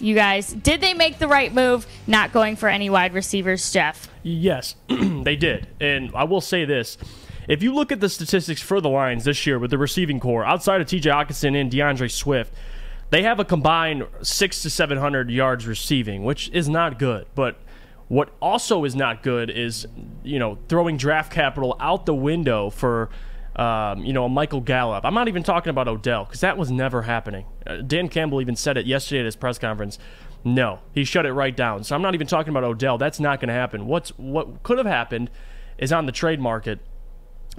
you guys. Did they make the right move not going for any wide receivers, Jeff? Yes, they did. And I will say this. If you look at the statistics for the Lions this year with the receiving core, outside of TJ Hawkinson and DeAndre Swift, they have a combined six to 700 yards receiving, which is not good. But what also is not good is, you know, throwing draft capital out the window for – um, you know, a Michael Gallup. I'm not even talking about Odell because that was never happening. Uh, Dan Campbell even said it yesterday at his press conference. No, he shut it right down. So I'm not even talking about Odell. That's not going to happen. What's what could have happened is on the trade market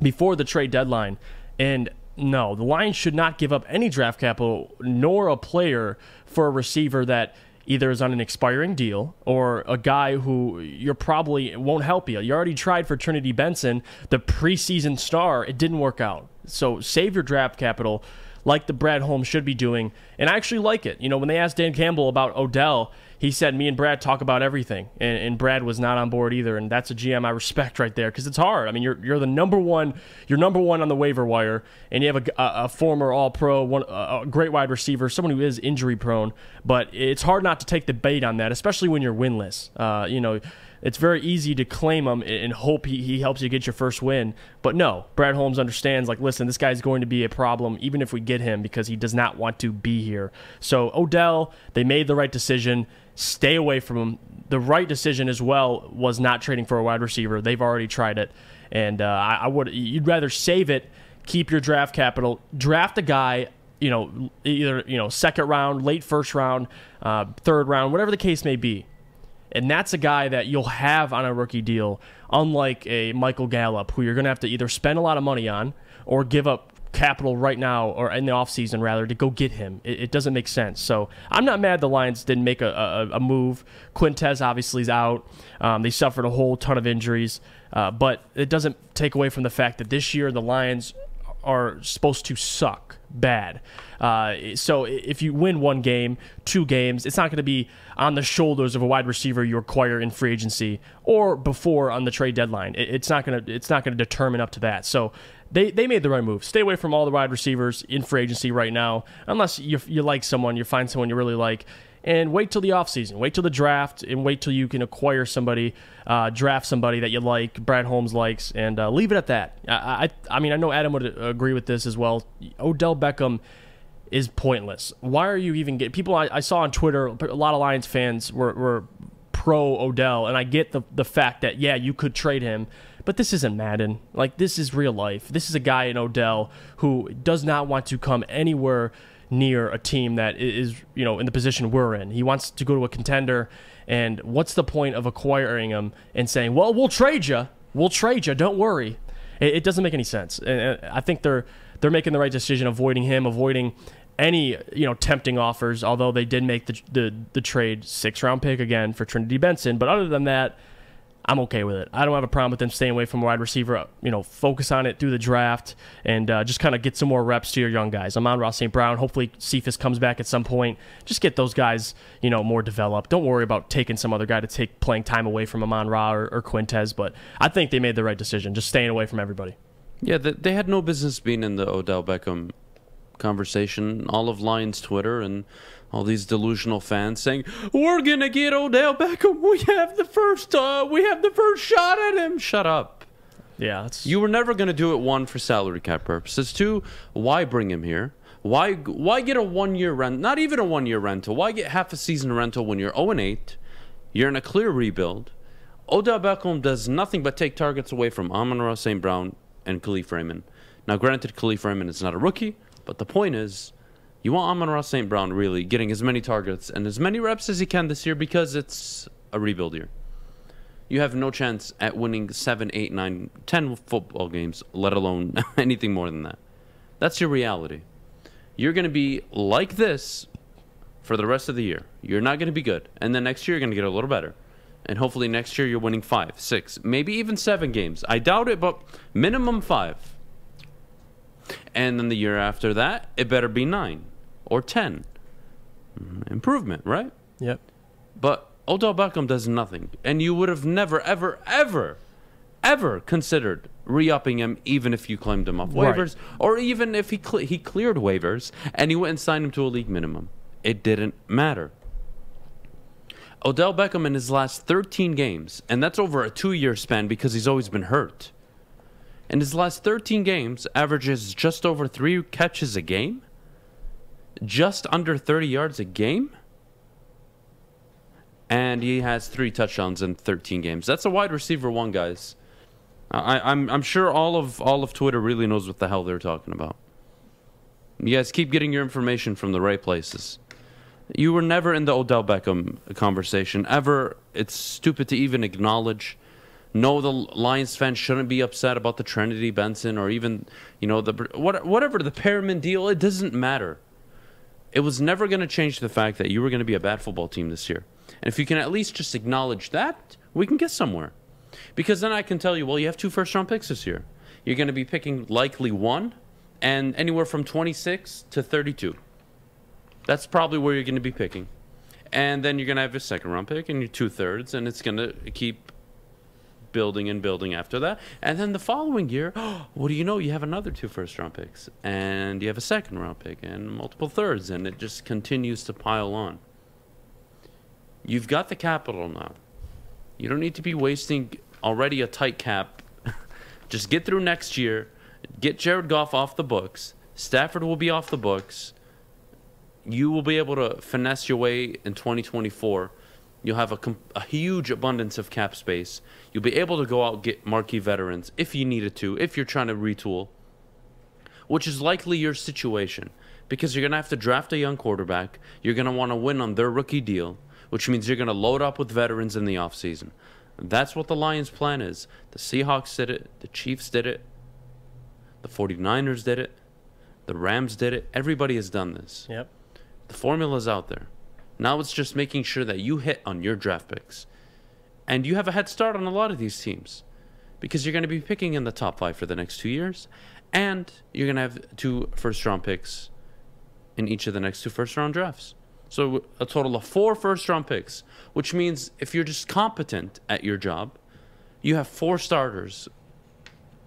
before the trade deadline, and no, the Lions should not give up any draft capital nor a player for a receiver that either is on an expiring deal or a guy who you're probably won't help you. You already tried for Trinity Benson, the preseason star. It didn't work out. So save your draft capital like the Brad Holmes should be doing. And I actually like it. You know, when they asked Dan Campbell about Odell, he said, "Me and Brad talk about everything," and, and, Brad was not on board either. And that's a GM I respect right there because it's hard. I mean, you're you're the number one, you're number one on the waiver wire, and you have a, a, a former All Pro, one a great wide receiver, someone who is injury prone. But it's hard not to take the bait on that, especially when you're winless. Uh, you know it's very easy to claim him and hope he, he helps you get your first win. But no, Brad Holmes understands, like, listen, this guy's going to be a problem even if we get him because he does not want to be here. So, Odell, they made the right decision. Stay away from him. The right decision as well was not trading for a wide receiver. They've already tried it. And uh, I, I would, you'd rather save it, keep your draft capital, draft a guy you know, either you know second round, late first round, uh, third round, whatever the case may be. And that's a guy that you'll have on a rookie deal, unlike a Michael Gallup, who you're going to have to either spend a lot of money on or give up capital right now or in the offseason rather to go get him it, it, doesn't make sense so i'm not mad the lions didn't make a, a, a move quintez obviously is out um, they suffered a whole ton of injuries uh, but it doesn't take away from the fact that this year the lions are supposed to suck bad. Uh, so if you win one game, two games, it's not going to be on the shoulders of a wide receiver you acquire in free agency or before on the trade deadline. it's not going to it's not going to determine up to that. So they, they made the right move. Stay away from all the wide receivers in free agency right now, unless you you like someone, you find someone you really like and wait till the offseason, wait till the draft, and wait till you can acquire somebody, uh, draft somebody that you like, Brad Holmes likes, and uh, leave it at that. I, I, I mean, I know Adam would uh, agree with this as well. Odell Beckham is pointless. Why are you even getting people? I, I saw on Twitter a lot of Lions fans were, were pro Odell, and I get the the fact that yeah, you could trade him, but this isn't Madden. Like this is real life. This is a guy in Odell who does not want to come anywhere near a team that is you know in the position we're in. He wants to go to a contender, and what's the point of acquiring him and saying, "Well, we'll trade you, we'll trade you, don't worry." It, it doesn't make any sense, and I think they're they're making the right decision, avoiding him, avoiding any you know tempting offers. Although they did make the the, the trade six round pick again for Trinity Benson, but other than that I'm okay with it. I don't have a problem with them staying away from wide receiver. You know, focus on it through the draft and uh, just kind of get some more reps to your young guys. Amon Ross St. Brown. Hopefully, Cephas comes back at some point. Just get those guys, you know, more developed. Don't worry about taking some other guy to take playing time away from Amon Ra or, or Quintez. But I think they made the right decision, just staying away from everybody. Yeah, they had no business being in the Odell Beckham conversation, all of Lions Twitter, and all these delusional fans saying, "We're gonna get Odell Beckham. We have the first. Uh, we have the first shot at him." Shut up. Yeah, it's... you were never gonna do it. One for salary cap purposes. Two, why bring him here? Why why get a one year rent? Not even a one year rental. Why get half a season rental when you're 0 and 8? You're in a clear rebuild. Odell Beckham does nothing but take targets away from Amon Ross St. Brown and Khalif Raymond. Now, granted, Khalif Raymond is not a rookie, but the point is you want Amon Ross St. Brown really getting as many targets and as many reps as he can this year because it's a rebuild year. You have no chance at winning seven, eight, nine, ten football games, let alone anything more than that. That's your reality. You're going to be like this for the rest of the year. You're not going to be good. And then next year, you're going to get a little better. And hopefully, next year, you're winning five, six, maybe even seven games. I doubt it, but minimum five. And then the year after that, it better be nine or 10. Mm, improvement, right? Yep. But Odell Beckham does nothing. And you would have never, ever, ever, ever considered re-upping him even if you claimed him off waivers right. or even if he, he cleared waivers and you went and signed him to a league minimum. It didn't matter. Odell Beckham in his last 13 games, and that's over a two year span because he's always been hurt. In his last 13 games, averages just over three catches a game just under 30 yards a game. And he has three touchdowns in 13 games. That's a wide receiver one, guys. I, am I'm, I'm sure all of all of Twitter really knows what the hell they're talking about. You guys keep getting your information from the right places. You were never in the Odell Beckham conversation ever. It's stupid to even acknowledge. No, the Lions fans shouldn't be upset about the Trinity Benson or even you know the what, whatever the Perriman deal. It doesn't matter it was never going to change the fact that you were going to be a bad football team this year. And if you can at least just acknowledge that, we can get somewhere. Because then I can tell you, well, you have two first round picks this year. You're going to be picking likely one and anywhere from 26 to 32. That's probably where you're going to be picking. And then you're going to have your second round pick and your two thirds, and it's going to keep building and building after that. And then the following year, oh, what do you know? You have another two first round picks, and you have a second round pick, and multiple thirds, and it just continues to pile on. You've got the capital now. You don't need to be wasting already a tight cap. just get through next year, get Jared Goff off the books. Stafford will be off the books. You will be able to finesse your way in 2024 You'll have a, a, huge abundance of cap space. You'll be able to go out and get marquee veterans if you needed to, if you're trying to retool, which is likely your situation because you're going to have to draft a young quarterback. You're going to want to win on their rookie deal, which means you're going to load up with veterans in the offseason. That's what the Lions' plan is. The Seahawks did it, the Chiefs did it, the 49ers did it, the Rams did it. Everybody has done this. Yep. The formula's out there. Now it's just making sure that you hit on your draft picks. And you have a head start on a lot of these teams because you're going to be picking in the top five for the next two years. And you're going to have two first round picks in each of the next two first round drafts. So a total of four first round picks, which means if you're just competent at your job, you have four starters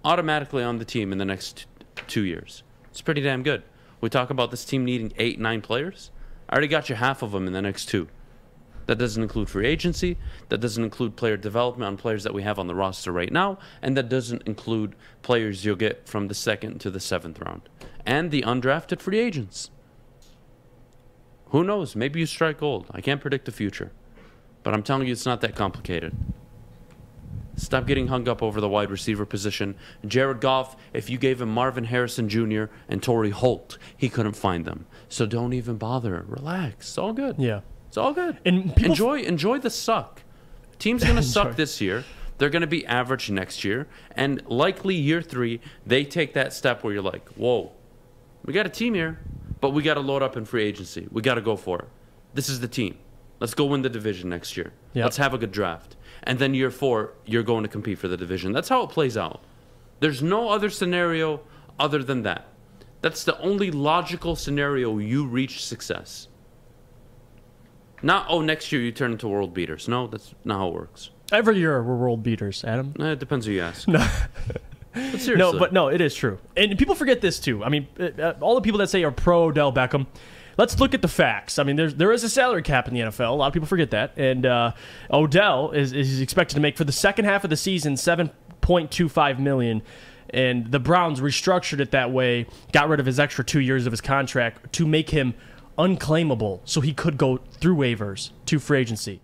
automatically on the team in the next two years. It's pretty damn good. We talk about this team needing eight, nine players. I already got you half of them in the next two. That doesn't include free agency. That doesn't include player development on players that we have on the roster right now. And that doesn't include players you'll get from the second to the seventh round. And the undrafted free agents. Who knows? Maybe you strike gold. I can't predict the future. But I'm telling you, it's not that complicated. Stop getting hung up over the wide receiver position. Jared Goff, if you gave him Marvin Harrison Jr. and Torrey Holt, he couldn't find them. So don't even bother. Relax. It's all good. Yeah. It's all good. And enjoy enjoy the suck. Team's gonna suck this year. They're gonna be average next year. And likely year three, they take that step where you're like, Whoa, we got a team here, but we gotta load up in free agency. We gotta go for it. This is the team. Let's go win the division next year. Yep. Let's have a good draft. And then year four, you're going to compete for the division. That's how it plays out. There's no other scenario other than that. That's the only logical scenario you reach success. Not, oh, next year you turn into world beaters. No, that's not how it works. Every year we're world beaters, Adam. Eh, it depends who you ask. No. but no, but no, it is true. And people forget this too. I mean, eh, eh, all the people that say are pro Odell Beckham, let's look at the facts. I mean, there's, there is a salary cap in the NFL. A lot of people forget that. And uh, Odell is, is expected to make for the second half of the season $7.25 million and the Browns restructured it that way, got rid of his extra two years of his contract to make him unclaimable so he could go through waivers to free agency.